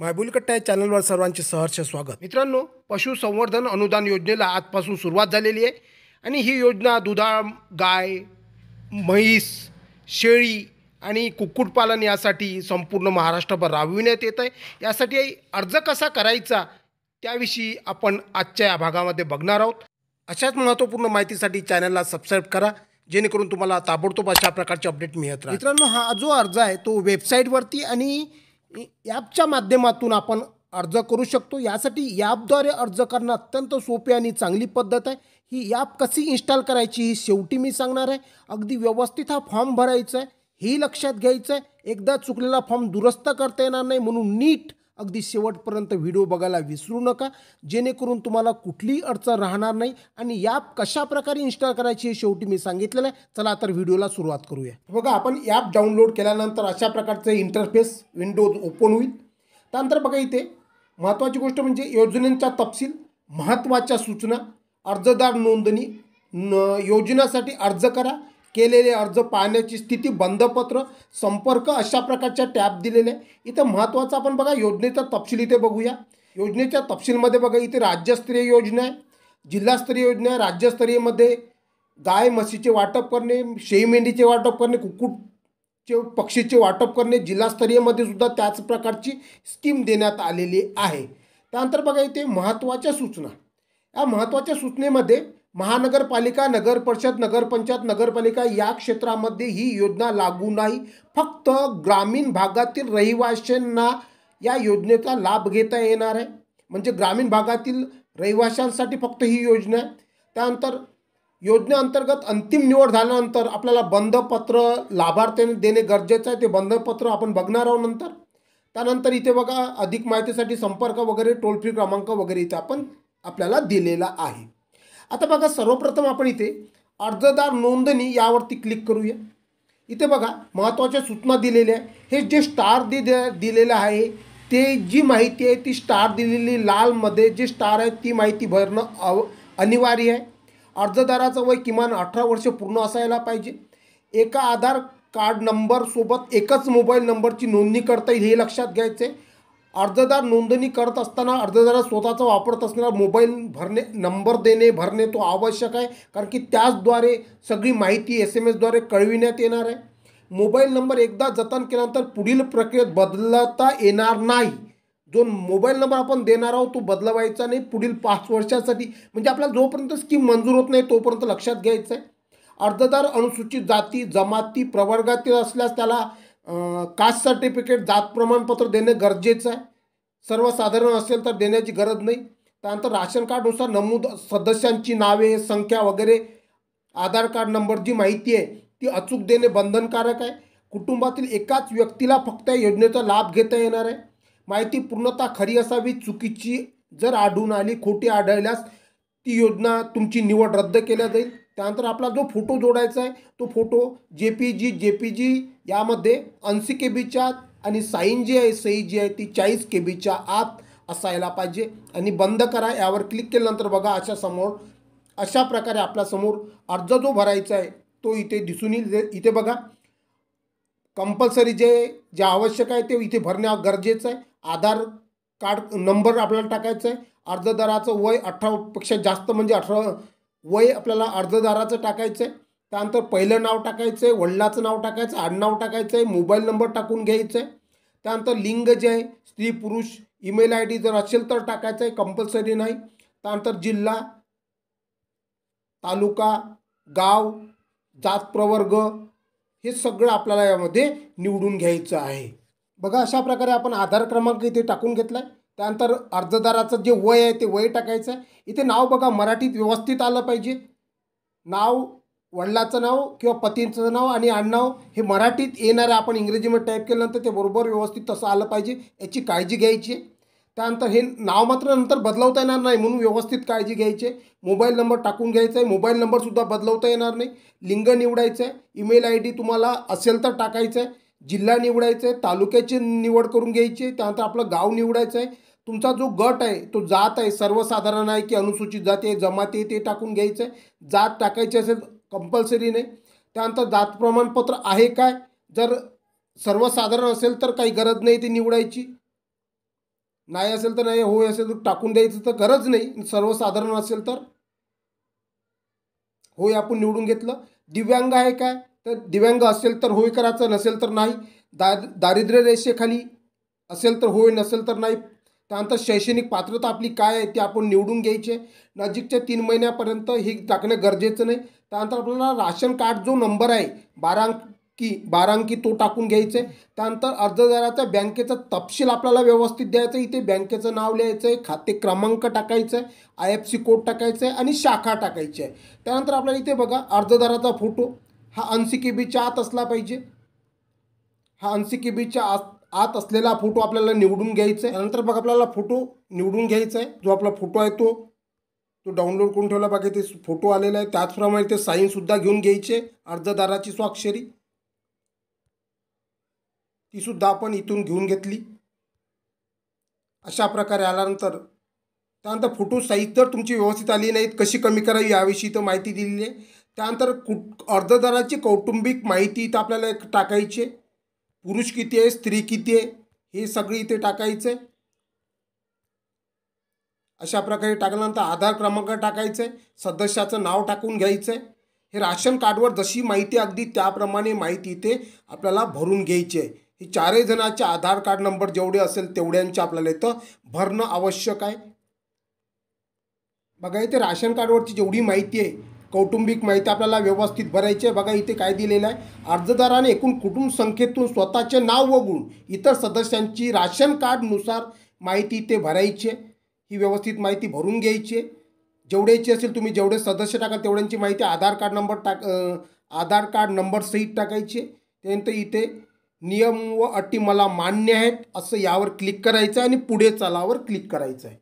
मायबुलकट्टा या चॅनलवर सर्वांचे सहर्ष स्वागत मित्रांनो पशुसंवर्धन अनुदान योजनेला आजपासून सुरुवात झालेली आहे आणि ही योजना दुधाळ गाय म्हैस शेळी आणि कुक्कुटपालन यासाठी संपूर्ण महाराष्ट्रभर राबविण्यात येत आहे यासाठी अर्ज कसा करायचा त्याविषयी आपण आजच्या या भागामध्ये बघणार आहोत अशाच महत्त्वपूर्ण माहितीसाठी चॅनलला सबस्क्राईब करा जेणेकरून तुम्हाला ताबडतोब अशा प्रकारचे अपडेट मिळत राहा मित्रांनो हा जो अर्ज आहे तो वेबसाईटवरती आणि ॲपच्या माध्यमातून आपण अर्ज करू शकतो यासाठी ॲपद्वारे अर्ज करणं अत्यंत सोपी आणि चांगली पद्धत आहे ही ॲप कशी इन्स्टॉल करायची ही शेवटी मी सांगणार आहे अगदी व्यवस्थित हा फॉर्म भरायचा आहे ही लक्षात घ्यायचं आहे एकदा चुकलेला फॉर्म दुरुस्त करता येणार नाही म्हणून नीट अगदी शेवटपर्यंत व्हिडिओ बघायला विसरू नका जेणेकरून तुम्हाला कुठलीही अडचण राहणार नाही आणि ॲप कशा प्रकारे इन्स्टॉल करायची हे शेवटी मी सांगितलेलं आहे चला तर व्हिडिओला सुरुवात करूया बघा आपण ॲप डाउनलोड केल्यानंतर अशा प्रकारचं इंटरफेस विंडोज ओपन होईल त्यानंतर बघा इथे महत्त्वाची गोष्ट म्हणजे योजनेचा तपशील महत्त्वाच्या सूचना अर्जदार नोंदणी न योजनासाठी अर्ज करा केलेले अर्ज पाहण्याची स्थिती बंदपत्र संपर्क अशा प्रकारच्या टॅब दिलेल्या इथं महत्त्वाचं आपण बघा योजनेचा तपशील इथे बघूया योजनेच्या तपशीलमध्ये बघा इथे राज्यस्तरीय योजना आहे जिल्हास्तरीय योजना आहे राज्यस्तरीयमध्ये गाय म्हशीचे वाटप करणे शेळी मेंढीचे वाटप करणे कुक्कुटचे पक्षीचे वाटप करणे जिल्हास्तरीयमध्ये सुद्धा त्याच प्रकारची स्कीम देण्यात आलेली आहे त्यानंतर बघा इथे महत्त्वाच्या सूचना या महत्त्वाच्या सूचनेमध्ये महानगरपालिका नगर परिषद नगरपंचायत नगरपालिका या क्षेत्रामध्ये ही योजना लागू नाही फक्त ग्रामीण भागातील रहिवाशांना या योजनेचा लाभ घेता येणार आहे म्हणजे ग्रामीण भागातील रहिवाशांसाठी फक्त ही योजना आहे त्यानंतर योजनेअंतर्गत अंतिम निवड झाल्यानंतर आपल्याला बंदपत्र लाभार्थ्यांनी देणे गरजेचं आहे ते बंधपत्र आपण बघणार आहोत नंतर त्यानंतर इथे बघा अधिक माहितीसाठी संपर्क वगैरे टोल फ्री क्रमांक वगैरे इथे आपण आपल्याला दिलेला आहे आता बघा सर्वप्रथम आपण इथे अर्जदार नोंदणी यावरती क्लिक करूया इथे बघा महत्त्वाच्या सूचना दिलेल्या आहे हे जे स्टार दि दिलेलं आहे ते जी माहिती आहे ती स्टार दिलेली लालमध्ये जे स्टार आहे ती माहिती भरणं अव अनिवार्य आहे अर्जदाराचं वय किमान अठरा वर्ष पूर्ण असायला पाहिजे एका आधार कार्ड नंबरसोबत एकच मोबाईल नंबरची नोंदणी करता येईल हे लक्षात घ्यायचं आहे अर्जदार नोंदणी करत असताना अर्जदारा स्वतःचा वापरत असणारा मोबाईल भरणे नंबर देणे भरणे तो आवश्यक आहे कारण की त्याचद्वारे सगळी माहिती एस एम एसद्वारे कळविण्यात येणार आहे मोबाईल नंबर एकदा जतन केल्यानंतर पुढील प्रक्रियेत बदलता येणार नाही जो मोबाईल नंबर आपण देणार आहोत तो बदलवायचा नाही पुढील पाच वर्षासाठी म्हणजे आपल्याला जोपर्यंत स्कीम मंजूर होत नाही तोपर्यंत लक्षात घ्यायचं आहे अर्जदार अनुसूचित जाती जमाती प्रवर्गातील असल्यास त्याला कास्ट सर्टिफिकेट जात प्रमाणपत्र देणे गरजेचं आहे सर्वसाधारण असेल तर देण्याची गरज नाही त्यानंतर राशन कार्डनुसार नमूद सदस्यांची नावे संख्या वगैरे आधार कार्ड नंबर जी माहिती आहे ती अचूक देणे बंधनकारक आहे कुटुंबातील एकाच व्यक्तीला फक्त या योजनेचा लाभ घेता येणार आहे माहिती पूर्णतः खरी असावी चुकीची जर आढळून आली खोटी आढळल्यास ती योजना तुमची निवड रद्द केल्या जाईल त्यानंतर आपला जो फोटो जोडायचा आहे तो photo J P G J P G यामध्ये ऐंशी के बीच्या आणि साईन जी आहे सई जी आहे ती चाळीस के बीच्या आत असायला पाहिजे आणि बंद करा यावर क्लिक केल्यानंतर बघा अशा समोर अशा प्रकारे आपल्यासमोर अर्ज जो भरायचा आहे तो इथे दिसून येईल इथे बघा कंपल्सरी जे जे आवश्यक आहे ते इथे भरणे गरजेचं आहे आधार कार्ड नंबर आपल्याला टाकायचा आहे अर्जदाराचं वय अठरापेक्षा जास्त म्हणजे अठरा वय आपल्याला अर्जदाराचं टाकायचं आहे त्यानंतर पहिलं नाव टाकायचं आहे वडिलाचं नाव टाकायचं आडनाव टाकायचं आहे मोबाईल नंबर टाकून घ्यायचं आहे त्यानंतर लिंग जे आहे स्त्री पुरुष ईमेल आय डी जर असेल तर टाकायचं आहे कंपल्सरी नाही त्यानंतर जिल्हा तालुका गाव जात प्रवर्ग हे सगळं आपल्याला यामध्ये निवडून घ्यायचं आहे बघा अशा प्रकारे आपण आधार क्रमांक इथे टाकून घेतला आहे त्यानंतर अर्जदाराचं जे वय आहे ते वय टाकायचं आहे इथे नाव बघा मराठीत व्यवस्थित आलं पाहिजे नाव वडिलाचं नाव किंवा पतींचं नाव आणि आडनाव हे मराठीत येणारं आपण इंग्रजीमध्ये टाईप केल्यानंतर ते बरोबर व्यवस्थित तसं आलं पाहिजे याची काळजी घ्यायची त्यानंतर हे नाव मात्र नंतर बदलवता येणार नाही म्हणून व्यवस्थित काळजी घ्यायची मोबाईल नंबर टाकून घ्यायचा आहे मोबाईल नंबरसुद्धा बदलवता येणार नाही लिंग निवडायचं आहे ईमेल आय डी तुम्हाला असेल तर टाकायचं आहे जिल्हा निवडायचा आहे तालुक्याची निवड करून घ्यायची त्यानंतर आपलं गाव निवडायचं आहे तुमचा जो गट आहे तो जात आहे सर्वसाधारण आहे की अनुसूचित जाती आहे जमाती आहे ते टाकून घ्यायचं आहे जात टाकायची असेल कंपल्सरी नाही त्यानंतर जात प्रमाणपत्र आहे काय जर सर्वसाधारण असेल तर काही गरज नाही ती निवडायची नाही असेल तर नाही होय असेल तर टाकून द्यायचं तर गरज नाही सर्वसाधारण असेल तर होय आपण निवडून घेतलं दिव्यांग आहे काय तर दिव्यांग असेल तर होय करायचं नसेल तर नाही दा दारिद्र्य रेषेखाली असेल तर होय नसेल तर नाही त्यानंतर शैक्षणिक पात्रता आपली काय आहे ती आपण निवडून घ्यायची नजीकच्या तीन महिन्यापर्यंत हे टाकणं गरजेचं नाही त्यानंतर आपल्याला राशन कार्ड जो नंबर आहे बारांकी बारांकी तो टाकून घ्यायचं आहे त्यानंतर अर्जदाराचा बँकेचा तपशील आपल्याला व्यवस्थित द्यायचं आहे इथे बँकेचं नाव लिहायचं आहे खाते क्रमांक टाकायचं आहे आय एफ सी कोड टाकायचं आहे आणि शाखा टाकायची आहे त्यानंतर आपल्याला इथे बघा अर्जदाराचा फोटो हा ऐंशी के बीच्या आत असला पाहिजे हा ऐंशी के बीच्या आत आत असलेला फोटो आपल्याला निवडून घ्यायचा आहे त्यानंतर बघा आपल्याला फोटो निवडून घ्यायचा आहे जो आपला फोटो आहे तो तो डाउनलोड करून ठेवला बाकी ते फोटो आलेला आहे त्याचप्रमाणे ते साईनसुद्धा घेऊन घ्यायचे अर्जदाराची स्वाक्षरी तीसुद्धा आपण इथून घेऊन घेतली अशा प्रकारे आल्यानंतर त्यानंतर फोटो साईज तर तुमची व्यवस्थित आली नाहीत कशी कमी करावी याविषयी तर माहिती दिलेली आहे त्यानंतर कुट अर्जदाराची कौटुंबिक माहिती इथं आपल्याला एक टाकायची पुरुष किती आहे स्त्री किती आहे हे सगळी इथे टाकायचं आहे अशा प्रकारे टाकल्यानंतर आधार क्रमांक टाकायचं आहे सदस्याचं नाव टाकून घ्यायचं आहे हे राशन कार्डवर जशी माहिती अगदी त्याप्रमाणे माहिती इथे आपल्याला भरून घ्यायची आहे ही चारही जणांचे आधार कार्ड नंबर जेवढे असेल तेवढ्यांचे आपल्याला इथं भरणं आवश्यक आहे बघा इथे राशन कार्डवरची जेवढी माहिती आहे कौटुंबिक माहिती आपल्याला व्यवस्थित भरायची आहे बघा इथे काय दिलेलं आहे अर्जदाराने एकूण कुटुंब संख्येतून स्वतःचे नाव वगळून इतर सदस्यांची राशन कार्डनुसार माहिती इथे भरायची आहे ही व्यवस्थित माहिती भरून घ्यायची आहे जेवढ्याची असेल तुम्ही जेवढे सदस्य टाकाल तेवढ्यांची माहिती आधार कार्ड नंबर टाक आधार कार्ड नंबर सहित टाकायचे त्यानंतर इथे नियम व अटी मला मान्य आहेत असं यावर क्लिक करायचं आहे आणि पुढे चालावर क्लिक करायचं आहे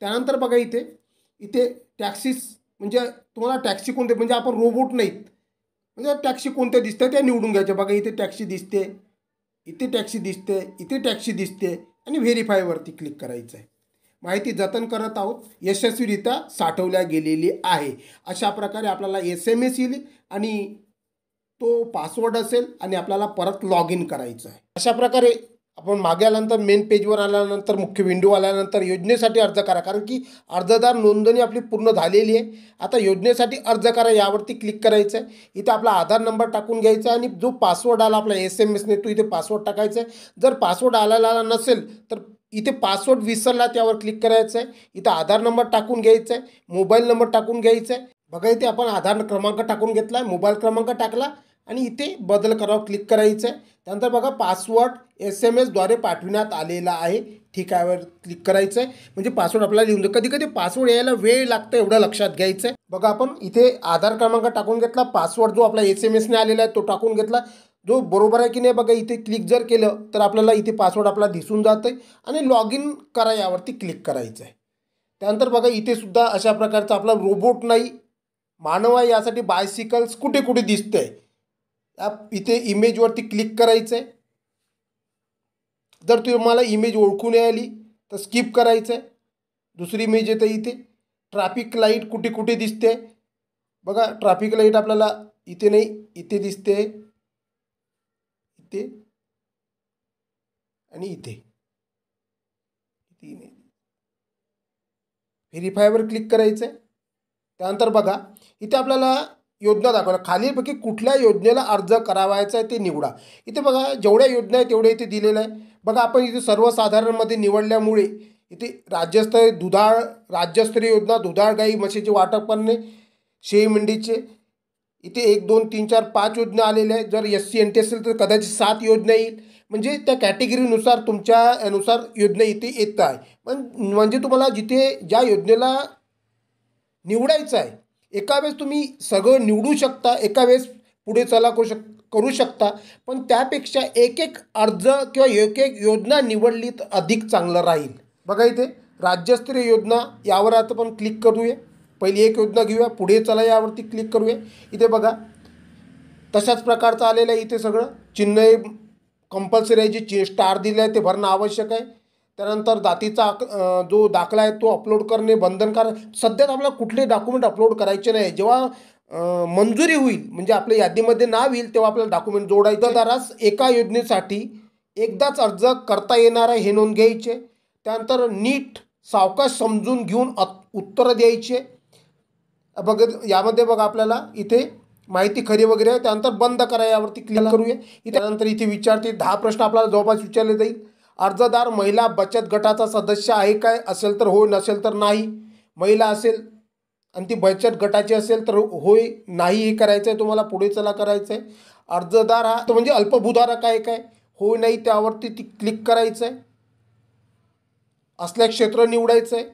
त्यानंतर बघा इथे इथे टॅक्सीस म्हणजे तुम्हाला टॅक्सी कोणते म्हणजे आपण रोबोट नाहीत म्हणजे टॅक्सी कोणत्या दिसते त्या निवडून घ्यायच्या बघा इथे टॅक्सी दिसते इथे टॅक्सी दिसते इथे टॅक्सी दिसते आणि व्हेरीफायवरती क्लिक करायचं आहे माहिती जतन करत आहोत यशस्वीरित्या साठवल्या गेलेली आहे अशा प्रकारे आपल्याला एस एम एस येईल आणि तो पासवर्ड असेल आणि आपल्याला परत लॉग इन करायचं आहे अशा प्रकारे आपण मागे आल्यानंतर मेन पेजवर आल्यानंतर मुख्य विंडो आल्यानंतर योजनेसाठी अर्ज करा कारण की अर्जदार नोंदणी आपली पूर्ण झालेली आहे आता योजनेसाठी अर्ज करा यावरती क्लिक करायचं आहे इथं आपला आधार नंबर टाकून घ्यायचा आहे आणि जो पासवर्ड आला आपला एस एम एसने तो इथे पासवर्ड टाकायचा आहे जर पासवर्ड आला नसेल तर इथे पासवर्ड विसरला त्यावर क्लिक करायचं आहे इथं आधार नंबर टाकून घ्यायचा आहे मोबाईल नंबर टाकून घ्यायचा आहे बघा इथे आपण आधार क्रमांक टाकून घेतला आहे मोबाईल क्रमांक टाकला आणि इथे बदल करावं क्लिक करायचं आहे त्यानंतर बघा पासवर्ड एस एम एसद्वारे पाठविण्यात आलेला आहे ठिकावर क्लिक करायचं आहे म्हणजे पासवर्ड आपल्याला लिहून कधी कधी पासवर्ड यायला वेळ लागतो एवढं लक्षात घ्यायचं आहे बघा आपण इथे आधार क्रमांक टाकून घेतला पासवर्ड जो आपला एस एम एसने आलेला आहे तो टाकून घेतला जो बरोबर आहे की नाही बघा इथे क्लिक जर केलं तर आपल्याला इथे पासवर्ड आपला दिसून जातं आहे आणि लॉग इन करा यावरती क्लिक करायचं आहे त्यानंतर बघा इथे सुद्धा अशा प्रकारचा आपला रोबोट नाही मानव आहे यासाठी बायसिकल्स कुठे कुठे दिसतं आहे आप इथे इमेजवरती क्लिक करायचं आहे जर तुम्हाला इमेज ओळखून आली तर स्किप करायचं आहे दुसरी इमेज येते इथे ट्रॅफिक लाईट कुठे कुठे दिसते बघा ट्रॅफिक लाईट आपल्याला इथे नाही इथे दिसते इथे आणि इथे व्हेरीफायवर क्लिक करायचं आहे त्यानंतर बघा इथे आपल्याला योजना दाखवणार खालीलपैकी कुठल्या योजनेला अर्ज करावायचा आहे ते निवडा इथे बघा जेवढ्या योजना आहे तेवढ्या इथे दिलेलं आहे बघा आपण इथे सर्वसाधारणमध्ये निवडल्यामुळे इथे राज्यस्तरीय दुधाळ राज्यस्तरीय योजना दुधाळ गाई म्हशीचे वाटप करणे शेळी मेंढीचे इथे एक दोन तीन चार पाच योजना आलेल्या आहेत जर एस सी एन टी असेल तर कदाचित सात योजना येईल म्हणजे त्या कॅटेगरीनुसार तुमच्या अनुसार योजना इथे येत आहे पण म्हणजे तुम्हाला जिथे ज्या योजनेला निवडायचं आहे एका वेळेस तुम्ही सगळं निवडू शकता एका वेळेस पुढे चला करू शक करू शकता पण त्यापेक्षा एक एक अर्ज किंवा एक एक योजना निवडली तर अधिक चांगलं राहील बघा इथे राज्यस्तरीय योजना यावर आता पण क्लिक करूया पहिली एक योजना घेऊया पुढे चला यावरती क्लिक करूया इथे बघा तशाच प्रकारचं आलेलं आहे इथे सगळं चिन्ह कंपल्सरी आहे जे चि स्टार दिलं आहे ते भरणं आवश्यक आहे त्यानंतर जातीचा जो दाखला आहे तो अपलोड करणे बंधनकारक सध्याच आपल्याला कुठले डॉक्युमेंट अपलोड करायचे नाही जेव्हा मंजुरी होईल म्हणजे आपल्या यादीमध्ये नाव येईल तेव्हा आपल्याला डॉक्युमेंट जोडायचं दारास एका योजनेसाठी एकदाच अर्ज करता येणार आहे हे नोंद घ्यायचे त्यानंतर नीट सावकाश समजून घेऊन अत उत्तरं द्यायचे बघ यामध्ये बघा आपल्याला इथे माहिती खरी वगैरे आहे त्यानंतर बंद करा यावरती क्लिक करूया त्यानंतर इथे विचारते दहा प्रश्न आपल्याला जवळपास विचारले जाईल अर्जदार महिला बचत गटाचा सदस्य आहे काय असेल तर होय नसेल तर नाही महिला असेल आणि ती बचत गटाची असेल तर होय नाही हे करायचं आहे तुम्हाला पुढे चला करायचं आहे अर्जदार हा तो म्हणजे अल्पभूधारक आहे काय होय नाही त्यावरती ती क्लिक करायचं आहे असल्या क्षेत्र निवडायचं आहे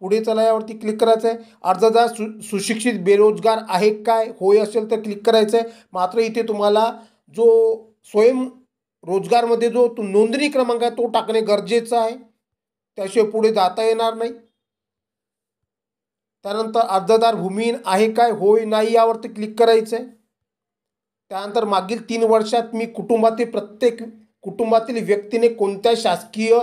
पुढे चला यावरती क्लिक करायचं आहे अर्जदार सु सुशिक्षित बेरोजगार आहे काय होय असेल तर क्लिक करायचं आहे मात्र इथे तुम्हाला जो स्वयं रोजगारमध्ये जो तो नोंदणी क्रमांक आहे तो टाकणे गरजेचं आहे त्याशिवाय पुढे जाता येणार नाही त्यानंतर अर्जदार भूमिहीन आहे काय होय नाही यावरती क्लिक करायचं आहे त्यानंतर मागील तीन वर्षात मी कुटुंबातील प्रत्येक कुटुंबातील व्यक्तीने कोणत्या शासकीय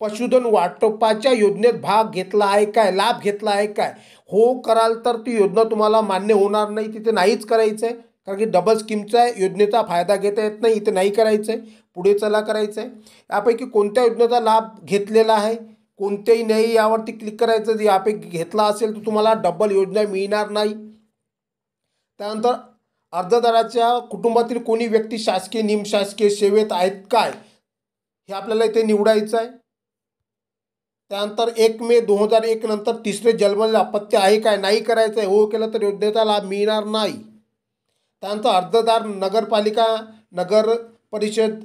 पशुधन वाटपाच्या योजनेत भाग घेतला आहे काय लाभ घेतला आहे काय हो कराल तर ती योजना तुम्हाला मान्य होणार नाही तिथे नाहीच करायचं आहे कारण की डबल स्कीमचा योजनेचा फायदा घेता येत नाही इथे नाही करायचं आहे पुढे चला करायचं आहे यापैकी कोणत्या योजनेचा लाभ घेतलेला आहे कोणत्याही नाही यावरती क्लिक करायचं यापैकी घेतला असेल तर तुम्हाला डबल योजना मिळणार नाही त्यानंतर अर्जदाराच्या कुटुंबातील कोणी व्यक्ती शासकीय निमशासकीय सेवेत आहेत काय हे आपल्याला इथे निवडायचं आहे त्यानंतर एक मे दोन हजार एक नंतर तिसरे जन्मलेले अपत्य आहे काय नाही करायचं आहे हो केलं तर योजनेचा लाभ मिळणार नाही त्यानंतर अर्जदार नगरपालिका नगर परिषद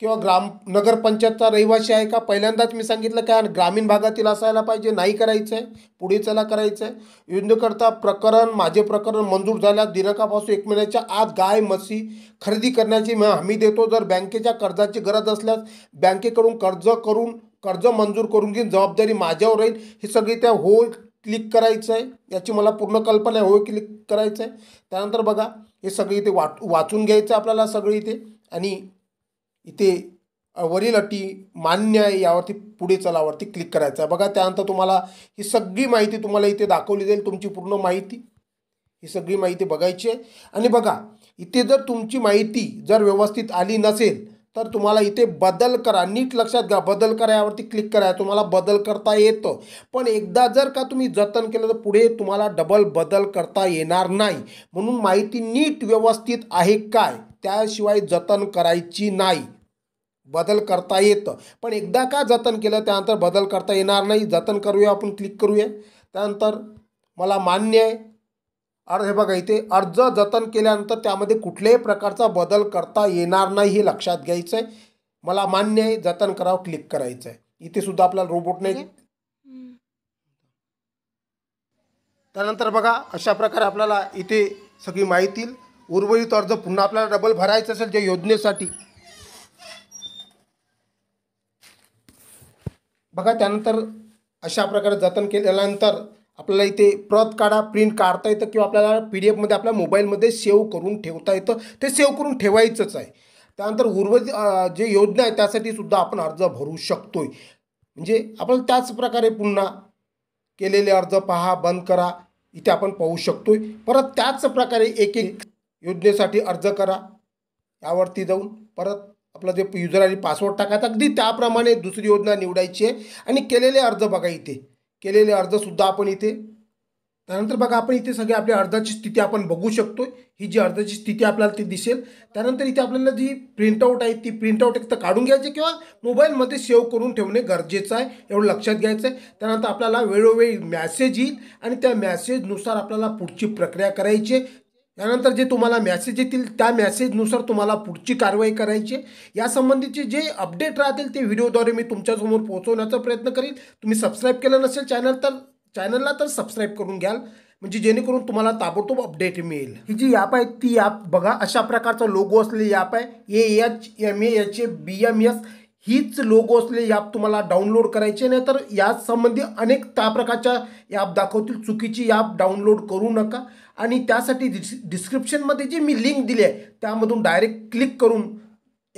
किंवा ग्राम नगरपंचायतचा रहिवासी आहे का पहिल्यांदाच मी सांगितलं काय ग्रामीण भागातील असायला पाहिजे नाही करायचं आहे पुढे चला करायचं आहे योजनेकरता प्रकरण माझे प्रकरण मंजूर झाल्यास दिनांकापासून एक महिन्याच्या आत गाय म्हशी खरेदी करण्याची हमी देतो जर बँकेच्या कर्जाची गरज असल्यास बँकेकडून कर्ज करून कर्ज मंजूर करून घेऊन जबाबदारी माझ्यावर राहील हे सगळी त्या हो क्लिक करायचं आहे याची मला पूर्ण कल्पना आहे हो क्लिक करायचं आहे त्यानंतर बघा हे सगळे इथे वाट वाचून घ्यायचं आपल्याला सगळे इथे आणि इथे वरील अटी मान्य आहे यावरती पुढे चलावरती क्लिक करायचं आहे बघा त्यानंतर तुम्हाला ही सगळी माहिती तुम्हाला इथे दाखवली जाईल तुमची पूर्ण माहिती ही सगळी माहिती बघायची आहे आणि बघा इथे जर तुमची माहिती जर व्यवस्थित आली नसेल तर तुम्हाला इथे बदल करा नीट लक्षात घ्या बदल करा यावरती क्लिक करा तुम्हाला बदल करता येतं पण एकदा जर का तुम्ही जतन केलं तर पुढे तुम्हाला डबल बदल करता येणार नाही म्हणून माहिती नीट व्यवस्थित आहे काय त्याशिवाय जतन करायची नाही बदल करता येतं पण एकदा का जतन केलं त्यानंतर बदल करता येणार नाही जतन करूया आपण क्लिक करूया त्यानंतर मला मान्य आहे अर्ज हे बघा इथे अर्ज जतन केल्यानंतर त्यामध्ये कुठल्याही प्रकारचा बदल करता येणार नाही हे लक्षात घ्यायचं आहे मला मान्य आहे जतन करावं क्लिक करायचं आहे इथे सुद्धा आपल्याला रोबोट नाही त्यानंतर बघा अशा प्रकारे आपल्याला इथे सगळी माहिती उर्वरित अर्ज पुन्हा आपल्याला डबल भरायचं असेल ज्या योजनेसाठी बघा त्यानंतर अशा प्रकारे जतन केल्यानंतर आपल्याला इथे प्रत काढा प्रिंट काढता येतं किंवा आपल्याला पी डी एफमध्ये आपल्या मोबाईलमध्ये सेव्ह करून ठेवता येतं ते सेव्ह करून ठेवायचंच आहे त्यानंतर उर्वरित जे योजना आहे त्यासाठी सुद्धा आपण अर्ज भरू शकतोय म्हणजे आपण त्याच प्रकारे पुन्हा केलेले अर्ज पहा बंद करा इथे आपण पाहू शकतोय परत त्याच प्रकारे एक एक योजनेसाठी अर्ज करा यावरती जाऊन परत आपला जे युजर आणि पासवर्ड टाकायचा अगदी त्याप्रमाणे दुसरी योजना निवडायची आहे आणि केलेले अर्ज बघा इथे केलेले अर्जसुद्धा आपण इथे त्यानंतर बघा आपण इथे सगळे आपल्या अर्जाची स्थिती आपण बघू शकतो ही जी अर्जाची स्थिती आपल्याला ती दिसेल त्यानंतर इथे आपल्याला जी प्रिंटआउट आहे ती प्रिंटआउट एक तर काढून घ्यायची किंवा मोबाईलमध्ये सेव्ह करून ठेवणे गरजेचं आहे एवढं लक्षात घ्यायचं आहे त्यानंतर आपल्याला वेळोवेळी मॅसेज येईल आणि त्या मॅसेजनुसार आपल्याला पुढची प्रक्रिया करायची त्यानंतर जे तुम्हाला मॅसेज येतील त्या मॅसेजनुसार तुम्हाला पुढची कारवाई करायची यासंबंधीचे जे अपडेट राहतील ते व्हिडिओद्वारे मी तुमच्यासमोर पोहोचवण्याचा प्रयत्न करील तुम्ही सबस्क्राईब केलं नसेल चॅनल तर चॅनलला तर सबस्क्राईब करून घ्याल म्हणजे जेणेकरून तुम्हाला ताबडतोब अपडेट मिळेल ही जी ॲप आहे ती ॲप बघा अशा प्रकारचा लोगो असलेली ॲप आहे A H M A H A B M S हीच लोगो असलेली ॲप तुम्हाला डाउनलोड करायची नाही तर संबंधी अनेक त्या प्रकारच्या ॲप दाखवतील चुकीची ॲप डाउनलोड करू नका आणि त्यासाठी डिस डिस्क्रिप्शनमध्ये जी मी लिंक दिली आहे त्यामधून डायरेक्ट क्लिक करून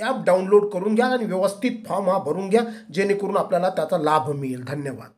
ॲप डाउनलोड करून घ्या आणि व्यवस्थित फॉर्म हा भरून घ्या जेणेकरून आपल्याला त्याचा लाभ मिळेल धन्यवाद